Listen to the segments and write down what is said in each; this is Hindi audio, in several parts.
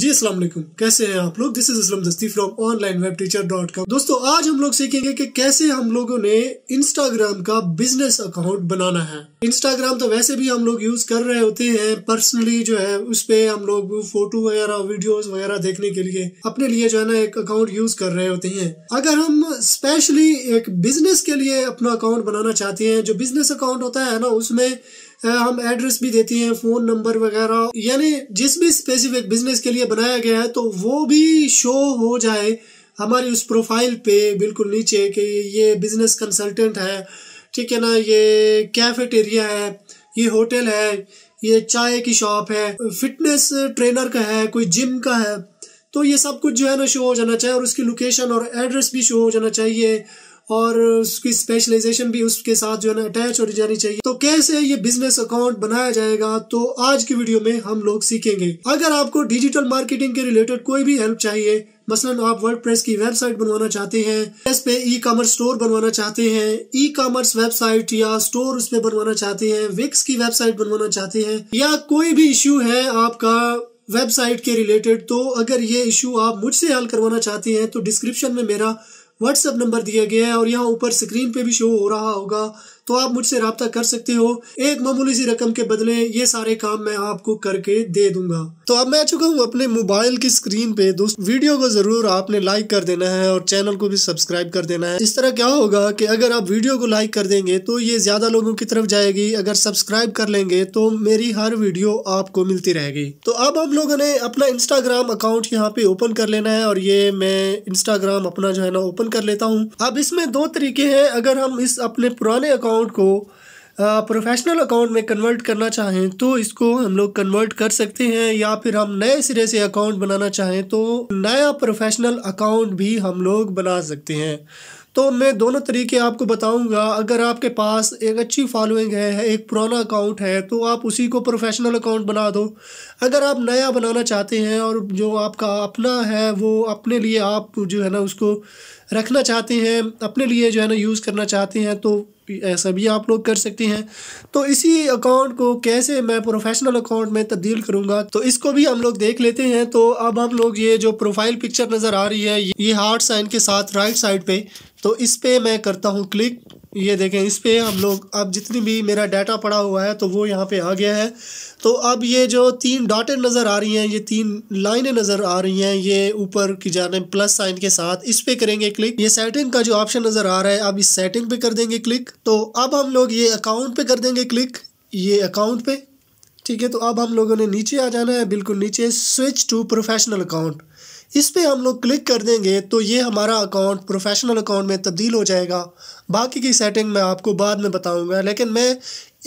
जी अस्सलाम वालेकुम कैसे हैं आप लोग this is Islam Dasti from online web teacher dot com दोस्तों आज हम लोग सीखेंगे कि कैसे हम लोगों ने इंस्टाग्राम का बिजनेस अकाउंट बनाना है इंस्टाग्राम तो वैसे भी हम लोग यूज कर रहे होते हैं पर्सनली जो है उस पर हम लोग फोटो वगैरह वीडियोस वगैरह देखने के लिए अपने लिए जो है ना एक अकाउंट यूज कर रहे होते हैं अगर हम स्पेशली एक बिजनेस के लिए अपना अकाउंट बनाना चाहते हैं जो बिजनेस अकाउंट होता है ना उसमें हम एड्रेस भी देते हैं फोन नंबर वगैरह यानी जिस भी स्पेसिफिक बिजनेस के लिए बनाया गया है तो वो भी शो हो जाए हमारी उस प्रोफाइल पे बिल्कुल नीचे कि ये बिजनेस कंसल्टेंट है ठीक है ना ये कैफेटेरिया है ये होटल है ये चाय की शॉप है फिटनेस ट्रेनर का है कोई जिम का है तो ये सब कुछ जो है ना शो हो जाना चाहिए और उसकी लोकेशन और एड्रेस भी शो हो जाना चाहिए और उसकी स्पेशलाइजेशन भी उसके साथ जो है ना अटैच होनी जानी चाहिए तो कैसे ये बिजनेस अकाउंट बनाया जाएगा तो आज की वीडियो में हम लोग सीखेंगे अगर आपको डिजिटल मार्केटिंग के रिलेटेड कोई भी हेल्प चाहिए मसलन आप वर्डप्रेस की वेबसाइट बनवाना चाहते हैं इस पे ई कॉमर्स स्टोर बनवाना चाहते हैं ई कॉमर्स वेबसाइट या स्टोर उस पर बनवाना चाहते हैं विक्स की वेबसाइट बनवाना चाहते हैं या कोई भी इश्यू है आपका वेबसाइट के रिलेटेड तो अगर ये इशू आप मुझसे हल करवाना चाहते हैं तो डिस्क्रिप्शन में मेरा व्हाट्सअप नंबर दिया गया है और यहाँ ऊपर स्क्रीन पे भी शो हो रहा होगा तो आप मुझसे रबता कर सकते हो एक मामूली सी रकम के बदले ये सारे काम मैं आपको करके दे दूंगा तो अब मैं चुका हूँ अपने मोबाइल की स्क्रीन पे दोस्त वीडियो को जरूर आपने लाइक कर देना है और चैनल को भी सब्सक्राइब कर देना है इस तरह क्या होगा कि अगर आप वीडियो को लाइक कर देंगे तो ये ज्यादा लोगों की तरफ जाएगी अगर सब्सक्राइब कर लेंगे तो मेरी हर वीडियो आपको मिलती रहेगी तो अब हम लोगों ने अपना इंस्टाग्राम अकाउंट यहाँ पे ओपन कर लेना है और ये मैं इंस्टाग्राम अपना जो है ना ओपन कर लेता हूँ अब इसमें दो तरीके हैं अगर हम इस अपने पुराने अकाउंट अकाउंट को प्रोफेशनल अकाउंट में कन्वर्ट करना चाहें तो इसको हम लोग कन्वर्ट कर सकते हैं या फिर हम नए सिरे से अकाउंट बनाना चाहें तो नया प्रोफेशनल अकाउंट भी हम लोग बना सकते हैं तो मैं दोनों तरीके आपको बताऊंगा अगर आपके पास एक अच्छी फॉलोइंग है एक पुराना अकाउंट है तो आप उसी को प्रोफेशनल अकाउंट बना दो अगर आप नया बनाना चाहते हैं और जो आपका अपना है वो अपने लिए आप जो है ना उसको रखना चाहते हैं अपने लिए जो है ना यूज़ करना चाहते हैं तो ऐसा भी आप लोग कर सकते हैं तो इसी अकाउंट को कैसे मैं प्रोफेशनल अकाउंट में तब्दील करूंगा तो इसको भी हम लोग देख लेते हैं तो अब हम लोग ये जो प्रोफाइल पिक्चर नज़र आ रही है ये हार्ट साइन के साथ राइट साइड पर तो इस पर मैं करता हूँ क्लिक ये देखें इस पर हम लोग अब जितनी भी मेरा डाटा पड़ा हुआ है तो वो यहाँ पे आ गया है तो अब ये जो तीन डाटे नज़र आ रही हैं ये तीन लाइनें नज़र आ रही हैं ये ऊपर की जाने प्लस साइन के साथ इस पर करेंगे क्लिक ये सेटिंग का जो ऑप्शन नज़र आ रहा है अब इस सेटिंग पे कर देंगे क्लिक तो अब हम लोग ये अकाउंट पे कर देंगे क्लिक ये अकाउंट पे ठीक है तो अब हम लोगों ने नीचे आ जाना है बिल्कुल नीचे स्विच टू प्रोफेशनल अकाउंट इस पर हम लोग क्लिक कर देंगे तो ये हमारा अकाउंट प्रोफेशनल अकाउंट में तब्दील हो जाएगा बाकी की सेटिंग मैं आपको बाद में बताऊंगा लेकिन मैं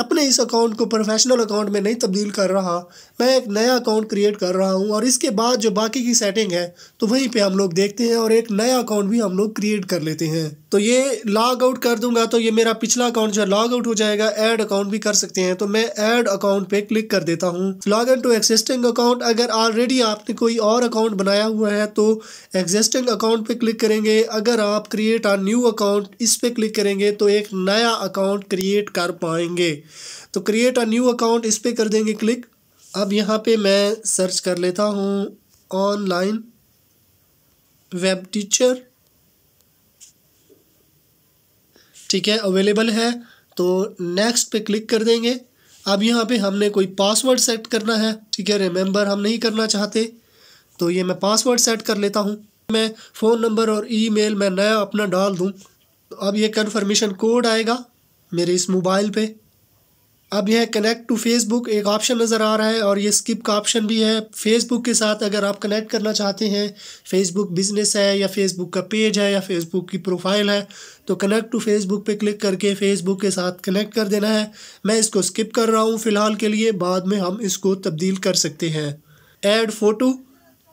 अपने इस अकाउंट को प्रोफेशनल अकाउंट में नहीं तब्दील कर रहा मैं एक नया अकाउंट क्रिएट कर रहा हूँ और इसके बाद जो बाकी की सेटिंग है तो वहीं पर हम लोग देखते हैं और एक नया अकाउंट भी हम लोग क्रिएट कर लेते हैं तो ये लॉग आउट कर दूंगा तो ये मेरा पिछला अकाउंट जो है लॉग आउट हो जाएगा ऐड अकाउंट भी कर सकते हैं तो मैं ऐड अकाउंट पे क्लिक कर देता हूँ log in to existing account अगर ऑलरेडी आपने कोई और अकाउंट बनाया हुआ है तो एग्जिस्टिंग अकाउंट पे क्लिक करेंगे अगर आप क्रिएट आ न्यू अकाउंट इस पर क्लिक करेंगे तो एक नया अकाउंट क्रिएट कर पाएंगे तो क्रिएट आ न्यू अकाउंट इस पर कर देंगे क्लिक अब यहाँ पर मैं सर्च कर लेता हूँ ऑनलाइन वेब टीचर ठीक है अवेलेबल है तो नेक्स्ट पे क्लिक कर देंगे अब यहाँ पे हमने कोई पासवर्ड सेट करना है ठीक है रिमेंबर हम नहीं करना चाहते तो ये मैं पासवर्ड सेट कर लेता हूँ मैं फ़ोन नंबर और ईमेल मैं नया अपना डाल दूँ तो अब ये कन्फर्मेशन कोड आएगा मेरे इस मोबाइल पर अब यह कनेक्ट टू फेसबुक एक ऑप्शन नज़र आ रहा है और ये स्किप का ऑप्शन भी है फेसबुक के साथ अगर आप कनेक्ट करना चाहते हैं फेसबुक बिजनेस है या फेसबुक का पेज है या फेसबुक की प्रोफाइल है तो कनेक्ट टू फेसबुक पे क्लिक करके फेसबुक के साथ कनेक्ट कर देना है मैं इसको स्किप कर रहा हूँ फ़िलहाल के लिए बाद में हम इसको तब्दील कर सकते हैं एड फ़ोटो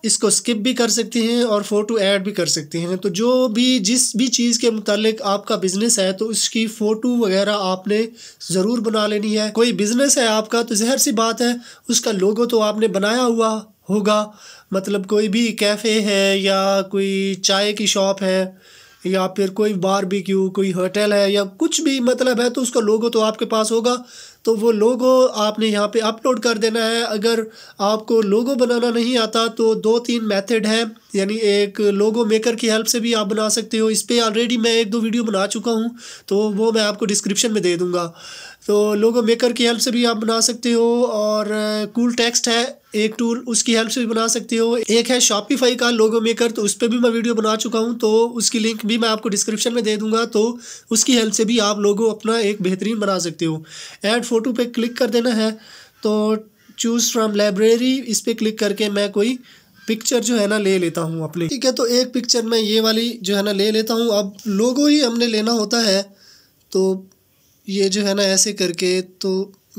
इसको स्किप भी कर सकते हैं और फ़ोटो ऐड भी कर सकते हैं तो जो भी जिस भी चीज़ के मतलब आपका बिज़नेस है तो उसकी फ़ोटो वगैरह आपने ज़रूर बना लेनी है कोई बिज़नेस है आपका तो जहर सी बात है उसका लोगो तो आपने बनाया हुआ होगा मतलब कोई भी कैफ़े है या कोई चाय की शॉप है या फिर कोई बारबेक्यू कोई होटल है या कुछ भी मतलब है तो उसका लोगो तो आपके पास होगा तो वो लोगो आपने यहाँ पे अपलोड कर देना है अगर आपको लोगो बनाना नहीं आता तो दो तीन मेथड है यानी एक लोगो मेकर की हेल्प से भी आप बना सकते हो इस पर ऑलरेडी मैं एक दो वीडियो बना चुका हूँ तो वो मैं आपको डिस्क्रिप्शन में दे दूँगा तो लोगो मेकर की हेल्प से भी आप बना सकते हो और कूल uh, टेक्स्ट है एक टूल उसकी हेल्प से भी बना सकते हो एक है शॉपिफाई का लोगो मेकर तो उस पर भी मैं वीडियो बना चुका हूँ तो उसकी लिंक भी मैं आपको डिस्क्रिप्शन में दे दूंगा तो उसकी हेल्प से भी आप लोगो अपना एक बेहतरीन बना सकते हो एड फ़ोटो पर क्लिक कर देना है तो चूज़ फ्राम लाइब्रेरी इस पर क्लिक करके मैं कोई पिक्चर जो है ना ले लेता हूँ अपने ठीक है तो एक पिक्चर मैं ये वाली जो है ना ले लेता हूँ अब लोगो ही हमने लेना होता है तो ये जो है ना ऐसे करके तो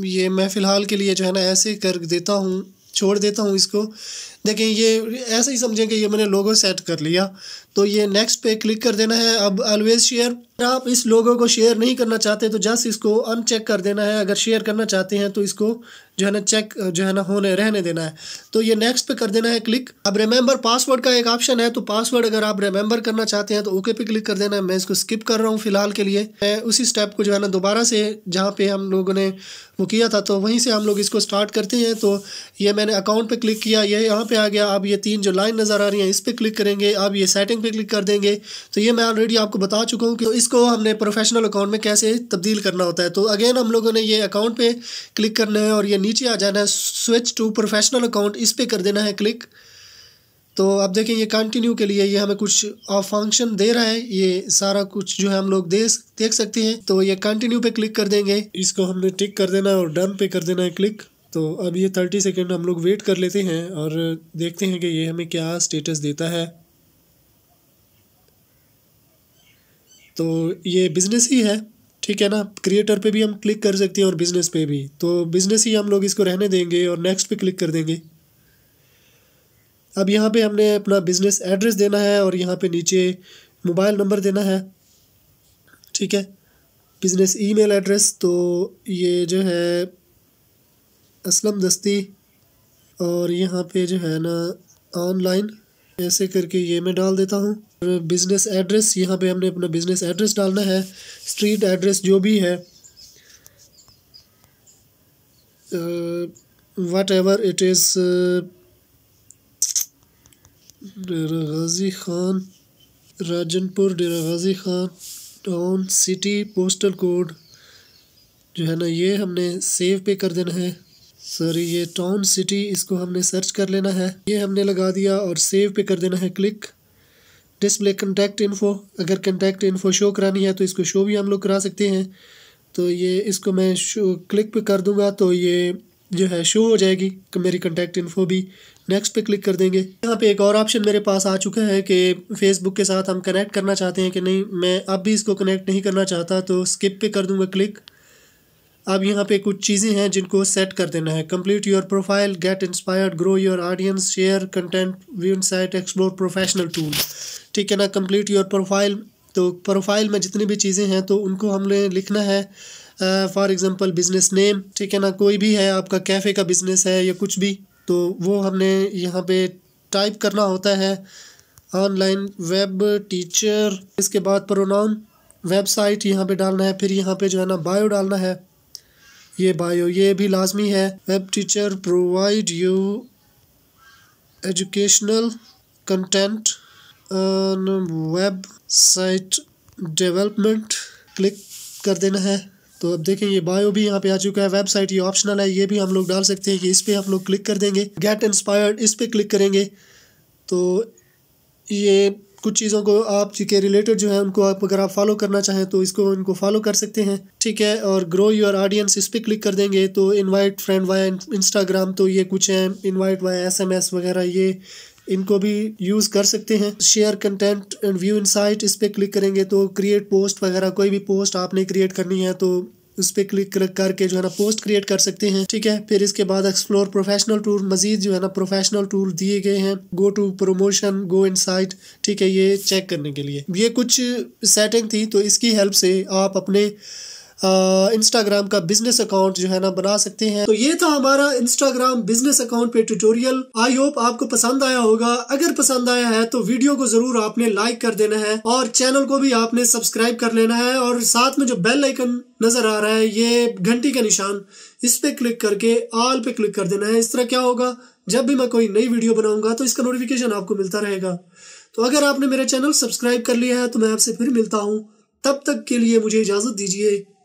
ये मैं फ़िलहाल के लिए जो है ना ऐसे कर देता हूँ छोड़ देता हूँ इसको देखें ये ऐसे ही समझें कि ये मैंने लोगो सेट कर लिया तो ये नेक्स्ट पे क्लिक कर देना है अब ऑलवेज शेयर अगर आप इस लोगो को शेयर नहीं करना चाहते तो जस्ट इसको अनचेक कर देना है अगर शेयर करना चाहते हैं तो इसको जो है ना चेक जो है ना होने रहने देना है तो ये नेक्स्ट पे कर देना है क्लिक अब रिमेंबर पासवर्ड का एक ऑप्शन है तो पासवर्ड अगर आप रिमेंबर करना चाहते हैं तो ओके पे क्लिक कर देना है मैं इसको स्किप कर रहा हूँ फिलहाल के लिए मैं उसी स्टेप को जो है ना दोबारा से जहाँ पे हम लोगों ने वो किया था तो वहीं से हम लोग इसको स्टार्ट करते हैं तो ये मैंने अकाउंट पर क्लिक किया ये यहाँ पर आ गया अब ये तीन जो लाइन नज़र आ रही है इस पर क्लिक करेंगे अब ये सेटिंग पे क्लिक कर देंगे तो ये मैं ऑलरेडी आपको बता चुका हूँ कि तो इसको हमने प्रोफेशनल अकाउंट में कैसे तब्दील करना होता है तो अगेन हम लोगों ने ये अकाउंट पे क्लिक करना है और ये नीचे आ जाना है स्विच टू प्रोफेशनल अकाउंट इस पर कर देना है क्लिक तो आप देखें ये कंटिन्यू के लिए ये हमें कुछ फंक्शन दे रहा है ये सारा कुछ जो है हम लोग दे देख सकते हैं तो ये कंटिन्यू पे क्लिक कर देंगे इसको हमने टिक कर देना है और डन पे कर देना है क्लिक तो अब ये थर्टी सेकेंड हम लोग वेट कर लेते हैं और देखते हैं कि ये हमें क्या स्टेटस देता है तो ये बिज़नेस ही है ठीक है ना क्रिएटर पे भी हम क्लिक कर सकते हैं और बिज़नेस पे भी तो बिज़नेस ही हम लोग इसको रहने देंगे और नेक्स्ट पे क्लिक कर देंगे अब यहाँ पे हमने अपना बिज़नेस एड्रेस देना है और यहाँ पे नीचे मोबाइल नंबर देना है ठीक है बिज़नेस ईमेल एड्रेस तो ये जो है असलम दस्ती और यहाँ पे जो है ना ऑनलाइन ऐसे करके ये मैं डाल देता हूँ बिज़नेस एड्रेस यहाँ पे हमने अपना बिज़नेस एड्रेस डालना है स्ट्रीट एड्रेस जो भी है whatever it is Dera Ghazi Khan Rajanpur Dera Ghazi Khan town city postal code जो है ना ये हमने सेव पे कर देना है सर ये टाउन सिटी इसको हमने सर्च कर लेना है ये हमने लगा दिया और सेव पे कर देना है क्लिक डिस्प्ले कंटैक्ट इन्फो अगर कंटेक्ट इन्फो शो करानी है तो इसको शो भी हम लोग करा सकते हैं तो ये इसको मैं शो क्लिक पे कर दूंगा तो ये जो है शो हो जाएगी मेरी कंटेक्ट इन्फो भी नेक्स्ट पे क्लिक कर देंगे यहाँ पे एक और ऑप्शन मेरे पास आ चुका है कि फेसबुक के साथ हम कनेक्ट करना चाहते हैं कि नहीं मैं अब भी इसको कनेक्ट नहीं करना चाहता तो स्किप पे कर दूंगा क्लिक अब यहाँ पे कुछ चीज़ें हैं जिनको सेट कर देना है complete your profile get inspired grow your audience share content view site explore professional tool ठीक है ना कंप्लीट योर प्रोफाइल तो प्रोफाइल में जितनी भी चीज़ें हैं तो उनको हमने लिखना है फॉर एग्ज़ाम्पल बिज़नेस नेम ठीक है ना कोई भी है आपका कैफ़े का बिज़नेस है या कुछ भी तो वो हमने यहाँ पर टाइप करना होता है ऑनलाइन वेब टीचर इसके बाद प्रोनाउन वेबसाइट यहाँ पे डालना है फिर यहाँ पे जो है ना बायो डालना है ये बायो ये भी लाजमी है web teacher provide you educational content website development click कर देना है तो अब देखें ये बायो भी यहाँ पे आ चुका है वेबसाइट ये ऑप्शनल है ये भी हम लोग डाल सकते हैं कि इस पर हम लोग क्लिक कर देंगे गेट इंस्पायर्ड इस पर क्लिक करेंगे तो ये कुछ चीज़ों को आप के रिलेटेड जो है उनको आप अगर आप फॉलो करना चाहें तो इसको इनको फॉलो कर सकते हैं ठीक है और ग्रो योर ऑडियंस इस पर क्लिक कर देंगे तो इनवाइट फ्रेंड वाई इंस्टाग्राम तो ये कुछ हैं इनवाइट वाया एसएमएस वगैरह ये इनको भी यूज़ कर सकते हैं share content and view insight इस पर क्लिक करेंगे तो क्रिएट पोस्ट वगैरह कोई भी पोस्ट आपने क्रिएट करनी है तो उस पर क्लिक करके जो है ना पोस्ट क्रिएट कर सकते हैं ठीक है फिर इसके बाद एक्सप्लोर प्रोफेशनल टूर मजीद जो है ना प्रोफेशनल टूर दिए गए हैं गो टू प्रोमोशन गो इन ठीक है ये चेक करने के लिए ये कुछ सेटिंग थी तो इसकी हेल्प से आप अपने इंस्टाग्राम का बिजनेस अकाउंट जो है ना बना सकते हैं तो ये था हमारा इंस्टाग्राम बिजनेस अकाउंट पे ट्यूटोरियल आई होप आपको पसंद आया होगा अगर पसंद आया है तो वीडियो को जरूर आपने लाइक कर देना है और चैनल को भी आपने सब्सक्राइब कर लेना है और साथ में जो बेल आइकन नजर आ रहा है ये घंटी का निशान इस पे क्लिक करके ऑल पे क्लिक कर देना है इस तरह क्या होगा जब भी मैं कोई नई वीडियो बनाऊंगा तो इसका नोटिफिकेशन आपको मिलता रहेगा तो अगर आपने मेरा चैनल सब्सक्राइब कर लिया है तो मैं आपसे फिर मिलता हूँ तब तक के लिए मुझे इजाजत दीजिए